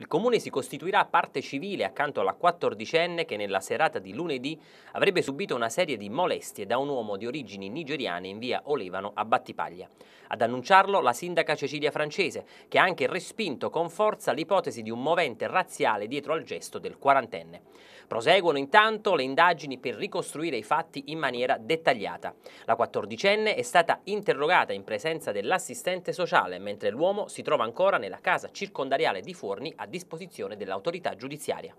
Il comune si costituirà parte civile accanto alla quattordicenne che nella serata di lunedì avrebbe subito una serie di molestie da un uomo di origini nigeriane in via Olevano a Battipaglia. Ad annunciarlo la sindaca Cecilia Francese, che ha anche respinto con forza l'ipotesi di un movente razziale dietro al gesto del quarantenne. Proseguono intanto le indagini per ricostruire i fatti in maniera dettagliata. La quattordicenne è stata interrogata in presenza dell'assistente sociale, mentre l'uomo si trova ancora nella casa circondariale di Forni a disposizione dell'autorità giudiziaria.